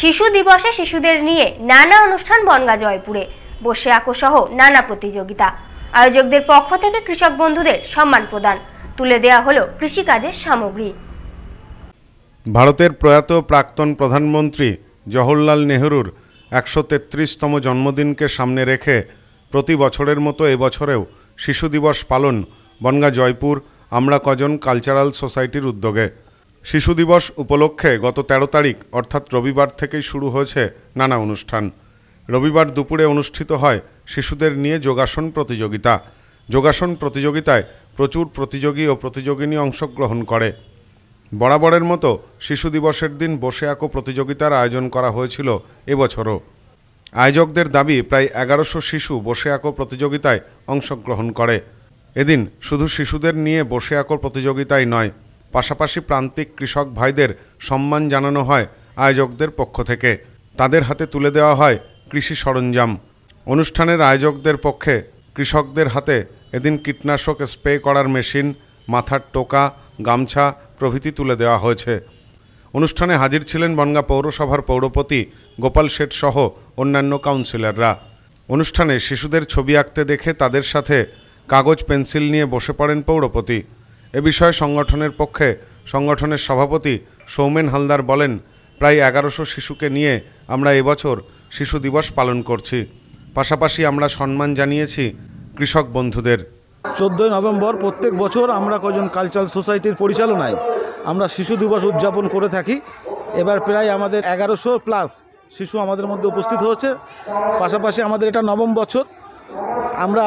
শিশু দিবসে শিশুদের নিয়ে নানা অনুষ্ঠান বনগা জয়পুরে বসে সহ নানা প্রতিযোগিতা আয়োজকদের পক্ষ থেকে কৃষক বন্ধুদের সম্মান প্রদান তুলে দেয়া হলো কৃষিকাজের সামগ্রী ভারতের প্রয়াত প্রাক্তন প্রধানমন্ত্রী জওহরলাল নেহরুর একশো তেত্রিশতম জন্মদিনকে সামনে রেখে প্রতি বছরের মতো এবছরেও শিশু দিবস পালন বনগা জয়পুর আমরা কজন কালচারাল সোসাইটির উদ্যোগে শিশু দিবস উপলক্ষে গত ১৩ তারিখ অর্থাৎ রবিবার থেকেই শুরু হয়েছে নানা অনুষ্ঠান রবিবার দুপুরে অনুষ্ঠিত হয় শিশুদের নিয়ে যোগাসন প্রতিযোগিতা যোগাসন প্রতিযোগিতায় প্রচুর প্রতিযোগী ও প্রতিযোগিনী অংশগ্রহণ করে বরাবরের মতো শিশু দিবসের দিন বসে আঁকো প্রতিযোগিতার আয়োজন করা হয়েছিল এবছরও আয়োজকদের দাবি প্রায় এগারোশো শিশু বসে আঁকো প্রতিযোগিতায় অংশগ্রহণ করে এদিন শুধু শিশুদের নিয়ে বসে আঁকো প্রতিযোগিতাই নয় পাশাপাশি প্রান্তিক কৃষক ভাইদের সম্মান জানানো হয় আয়োজকদের পক্ষ থেকে তাদের হাতে তুলে দেওয়া হয় কৃষি সরঞ্জাম অনুষ্ঠানের আয়োজকদের পক্ষে কৃষকদের হাতে এদিন কীটনাশক স্প্রে করার মেশিন মাথার টোকা গামছা প্রভৃতি তুলে দেওয়া হয়েছে অনুষ্ঠানে হাজির ছিলেন বনগা পৌরসভার পৌরপতি গোপাল শেঠ সহ অন্যান্য কাউন্সিলররা অনুষ্ঠানে শিশুদের ছবি আঁকতে দেখে তাদের সাথে কাগজ পেন্সিল নিয়ে বসে পড়েন পৌরপতি এ বিষয়ে সংগঠনের পক্ষে সংগঠনের সভাপতি সৌমেন হালদার বলেন প্রায় এগারোশো শিশুকে নিয়ে আমরা এবছর শিশু দিবস পালন করছি পাশাপাশি আমরা সম্মান জানিয়েছি কৃষক বন্ধুদের চোদ্দই নভেম্বর প্রত্যেক বছর আমরা কজন কালচারাল সোসাইটির পরিচালনায় আমরা শিশু দিবস উদযাপন করে থাকি এবার প্রায় আমাদের এগারোশো প্লাস শিশু আমাদের মধ্যে উপস্থিত হয়েছে পাশাপাশি আমাদের এটা নবম বছর আমরা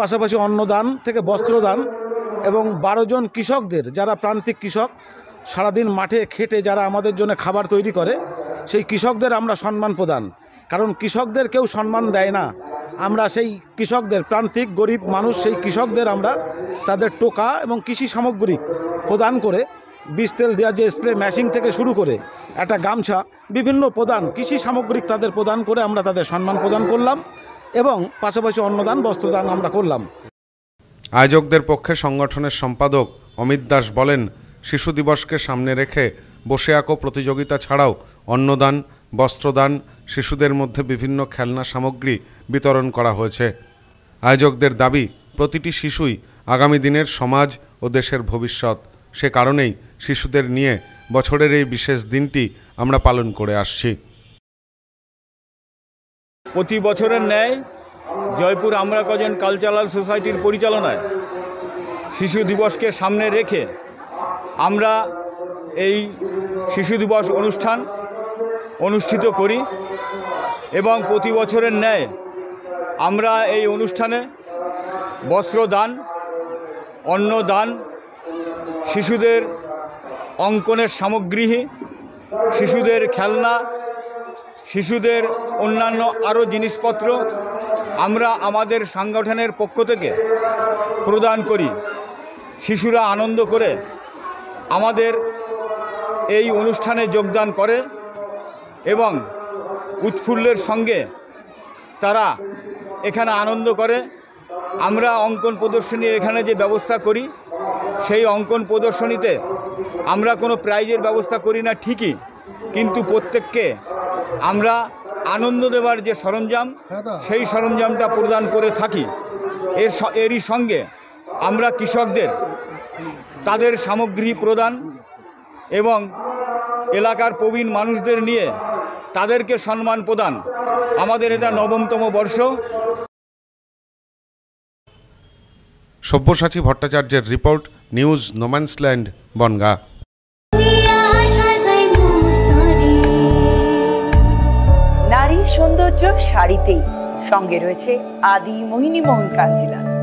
পাশাপাশি অন্নদান থেকে বস্ত্রদান এবং বারো জন কৃষকদের যারা প্রান্তিক কৃষক সারাদিন মাঠে খেটে যারা আমাদের জন্য খাবার তৈরি করে সেই কৃষকদের আমরা সম্মান প্রদান কারণ কৃষকদের কেউ সম্মান দেয় না আমরা সেই কৃষকদের প্রান্তিক গরিব মানুষ সেই কৃষকদের আমরা তাদের টোকা এবং কৃষি সামগ্রী প্রদান করে বীজ তেল দেওয়ার যে স্প্রে ম্যাশিং থেকে শুরু করে একটা গামছা বিভিন্ন প্রদান কৃষি সামগ্রিক তাদের প্রদান করে আমরা তাদের সম্মান প্রদান করলাম এবং পাশাপাশি অন্নদান বস্ত্রদান আমরা করলাম আয়োজকদের পক্ষে সংগঠনের সম্পাদক অমিত দাস বলেন শিশু দিবসকে সামনে রেখে বসে আঁকো প্রতিযোগিতা ছাড়াও অন্নদান বস্ত্রদান শিশুদের মধ্যে বিভিন্ন খেলনা সামগ্রী বিতরণ করা হয়েছে আয়োজকদের দাবি প্রতিটি শিশুই আগামী দিনের সমাজ ও দেশের ভবিষ্যৎ সে কারণেই শিশুদের নিয়ে বছরের এই বিশেষ দিনটি আমরা পালন করে আসছি প্রতি বছরের ন্যায় জয়পুর আমরা কজন কালচারাল সোসাইটির পরিচালনায় শিশু দিবসকে সামনে রেখে আমরা এই শিশু দিবস অনুষ্ঠান অনুষ্ঠিত করি এবং প্রতি বছরের ন্যায় আমরা এই অনুষ্ঠানে বস্ত্র দান অন্ন দান শিশুদের অঙ্কনের সামগ্রী শিশুদের খেলনা শিশুদের অন্যান্য আরও জিনিসপত্র আমরা আমাদের সংগঠনের পক্ষ থেকে প্রদান করি শিশুরা আনন্দ করে আমাদের এই অনুষ্ঠানে যোগদান করে এবং উৎফুল্লের সঙ্গে তারা এখানে আনন্দ করে আমরা অঙ্কন প্রদর্শনীর এখানে যে ব্যবস্থা করি সেই অঙ্কন প্রদর্শনীতে আমরা কোনো প্রাইজের ব্যবস্থা করি না ঠিকই কিন্তু প্রত্যেককে আমরা আনন্দ দেওয়ার যে সরঞ্জাম হ্যাঁ সেই সরঞ্জামটা প্রদান করে থাকি এর এরই সঙ্গে আমরা কৃষকদের তাদের সামগ্রী প্রদান এবং এলাকার প্রবীণ মানুষদের নিয়ে তাদেরকে সম্মান প্রদান আমাদের এটা নবমতম বর্ষ সব্যসাচী ভট্টাচার্যের রিপোর্ট নিউজ নোম্যান্সল্যান্ড বনগা সৌন্দর্য শাড়িতেই সঙ্গে রয়েছে আদি মোহিনী মোহন কাঞ্জিলাল